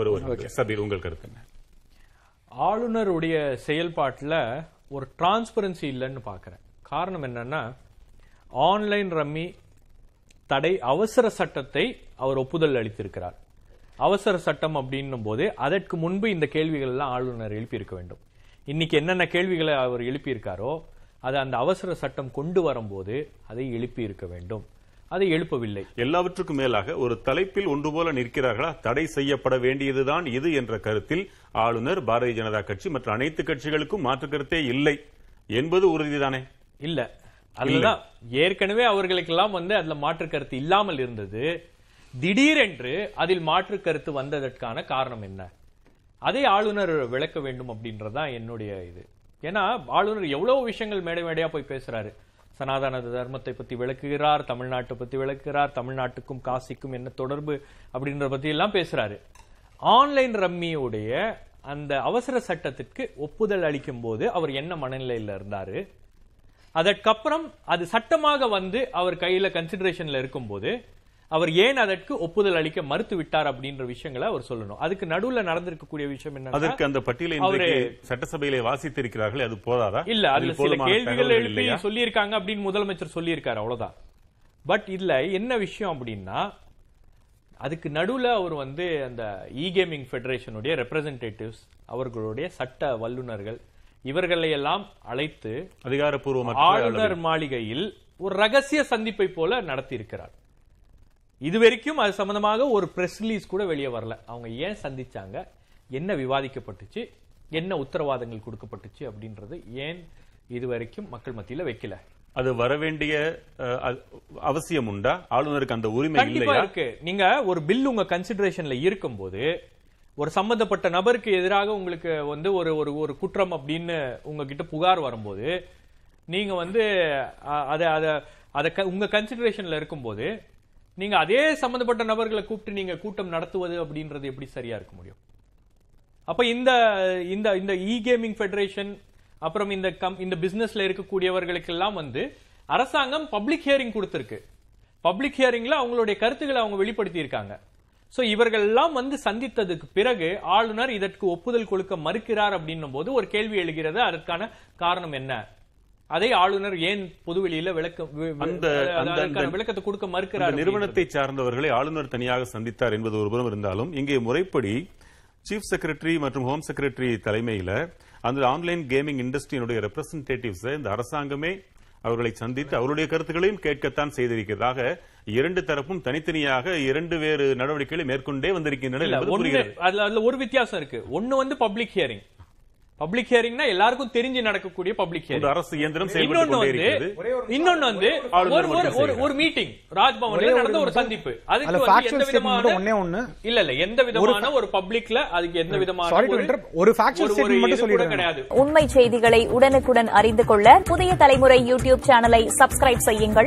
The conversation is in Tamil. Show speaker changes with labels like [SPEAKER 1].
[SPEAKER 1] ஒரு சபீர் உங்கள் கருத்து என்ன
[SPEAKER 2] ஆளுநருடைய செயல்பாட்டில் ஒரு டிரான்ஸ்பரன்சி இல்லைன்னு பார்க்குறேன் காரணம் என்னன்னா ஆன்லைன் ரம்மி தடை அவசர சட்டத்தை அவர் ஒப்புதல் அளித்திருக்கிறார் அவசர சட்டம் அப்படின்னும் போது அதற்கு முன்பு இந்த கேள்விகள் எல்லாம் ஆளுநர் எழுப்பியிருக்க வேண்டும் இன்னைக்கு என்னென்ன கேள்விகளை அவர் எழுப்பியிருக்காரோ அதை அந்த அவசர சட்டம் கொண்டு வரும்போது அதை எழுப்பியிருக்க வேண்டும்
[SPEAKER 1] அதை எழுப்பவில்லை எல்லாவற்றுக்கும் மேலாக ஒரு தலைப்பில் ஒன்று போல நிற்கிறார்களா தடை செய்யப்பட வேண்டியதுதான் இது என்ற கருத்தில் ஆளுநர் பாரதிய ஜனதா கட்சி மற்ற அனைத்து கட்சிகளுக்கும் மாற்று கருத்தே இல்லை என்பது உறுதிதானே இல்ல
[SPEAKER 2] அதுதான் ஏற்கனவே அவர்களுக்கெல்லாம் வந்து அதுல மாற்று கருத்து இல்லாமல் இருந்தது திடீரென்று அதில் மாற்று கருத்து வந்ததற்கான காரணம் என்ன அதை ஆளுநர் விளக்க வேண்டும் அப்படின்றதான் என்னுடைய இது ஏன்னா ஆளுநர் எவ்வளவு விஷயங்கள் மேடை மேடையா போய் பேசுறாரு சனாதன தர்மத்தை பற்றி விளக்குகிறார் தமிழ்நாட்டை பற்றி விளக்குகிறார் தமிழ்நாட்டுக்கும் காசிக்கும் என்ன தொடர்பு அப்படின்ற பத்தி எல்லாம் பேசுறாரு ஆன்லைன் ரம்மியுடைய அந்த அவசர சட்டத்திற்கு ஒப்புதல் அளிக்கும் போது அவர் என்ன மனநிலையில் இருந்தார் அதற்கப்புறம் அது சட்டமாக வந்து அவர் கையில் இருக்கும் இருக்கும்போது அவர் ஏன் அதற்கு ஒப்புதல் அளிக்க மறுத்து விட்டார் அப்படின்ற விஷயங்களை அவர் சொல்லணும் அதுக்கு நடுவில் நடந்திருக்கக்கூடிய விஷயம் என்ன அதற்கு அந்த பட்டியலை
[SPEAKER 1] சட்டசபையிலே வாசித்திருக்கிறார்கள் அது போதாதா இல்ல அதுல சில கேள்விகள் எழுப்பி
[SPEAKER 2] சொல்லியிருக்காங்க அப்படின்னு முதலமைச்சர் சொல்லியிருக்காரு அவ்வளவுதான் பட் இதுல என்ன விஷயம் அப்படின்னா அதுக்கு நடுவில் அவர் வந்து அந்த இ கேமிங் ஃபெடரேஷனுடைய ரெப்ரசன்டேட்டிவ்ஸ் அவர்களுடைய சட்ட வல்லுநர்கள் எல்லாம் அழைத்து
[SPEAKER 1] அதிகாரப்பூர்வ ஆளுநர்
[SPEAKER 2] மாளிகையில் ஒரு ரகசிய சந்திப்பை போல நடத்தி இருக்கிறார் இது வரைக்கும் அது சம்பந்தமாக ஒரு ப்ரெஸ் ரிலீஸ் கூட வெளியே வரல அவங்க ஏன் சந்திச்சாங்க என்ன விவாதிக்கப்பட்டுச்சு என்ன உத்தரவாதங்கள் கொடுக்கப்பட்டுச்சு அப்படின்றது ஏன் இது வரைக்கும் மக்கள் மத்தியில் வைக்கல அது வர வேண்டிய அவசியம் உண்டா ஆளுநருக்கு அந்த உரிமை இருக்கு நீங்க ஒரு பில் உங்க கன்சிடரேஷன்ல இருக்கும்போது ஒரு சம்பந்தப்பட்ட நபருக்கு எதிராக உங்களுக்கு வந்து ஒரு ஒரு ஒரு குற்றம் அப்படின்னு உங்ககிட்ட புகார் வரும்போது நீங்க வந்து அதை அதை அதை உங்க கன்சிடரேஷன்ல இருக்கும்போது நீங்க அதே சம்பந்தப்பட்ட நபர்களை கூப்பிட்டு நீங்க கூட்டம் நடத்துவது அப்படின்றது எப்படி சரியா இருக்க முடியும் அப்ப இந்த இந்த இந்த இ கேமிங் ஃபெடரேஷன் அப்புறம் இந்த கம் இந்த பிசினஸ்ல இருக்கக்கூடியவர்களுக்கெல்லாம் வந்து அரசாங்கம் பப்ளிக் ஹியரிங் கொடுத்துருக்கு பப்ளிக் ஹியரிங்ல அவங்களுடைய கருத்துக்களை அவங்க வெளிப்படுத்தி இருக்காங்க இவர்கள் எல்லாம் வந்து சந்தித்ததுக்கு பிறகு ஆளுநர் இதற்கு ஒப்புதல் கொடுக்க மறுக்கிறார் அப்படின்னும் போது ஒரு கேள்வி எழுகிறது அதற்கான காரணம் என்ன அதை ஆளுநர் ஏன் பொதுவெளியில விளக்கம் அந்த விளக்கத்தை கொடுக்க மறுக்கிறார் நிறுவனத்தை
[SPEAKER 1] சார்ந்தவர்களை ஆளுநர் தனியாக சந்தித்தார் என்பது ஒரு புறம் இருந்தாலும் இங்கே முறைப்படி சீஃப் செக்ரட்டரி மற்றும் ஹோம் செக்ரட்டரி தலைமையில அந்த ஆன்லைன் கேமிங் இண்டஸ்ட்ரியினுடைய ரெப்ரஸன்டேட்டிவ்ஸ் இந்த அரசாங்கமே அவர்களை சந்தித்து அவருடைய கருத்துக்களையும் கேட்கத்தான் செய்திருக்கிறதாக இரண்டு தரப்பும் தனித்தனியாக இரண்டு வேறு நடவடிக்கைகளை மேற்கொண்டே வந்திருக்கின்றன
[SPEAKER 2] அதுல ஒரு வித்தியாசம் இருக்கு ஒன்னு வந்து பப்ளிக் ஹியரிங் பப்ளிக் ஹியரிங்னா எல்லாருக்கும் தெரிஞ்சு நடக்கக்கூடிய பப்ளிக் ஹியரிங் அரசு இயந்திரம் இன்னொன்னு வந்து ஒரு ஒரு மீட்டிங் ராஜ்பவன்ல நடந்த ஒரு சந்திப்பு அதுக்கு வந்து எந்த விதமான ஒண்ணே ஒண்ணு இல்ல இல்ல எந்த விதமான ஒரு பப்ளிக்ல அதுக்கு எந்த விதமான ஒரு ஃபேக்சுவல் ஸ்டேட்மென்ட் மட்டும் கிடையாது உண்மை செய்திகளை உடனுக்குடன் அறிந்து கொள்ள புதிய தலைமுறை யூடியூப் சேனலை சப்ஸ்கிரைப் செய்யுங்கள்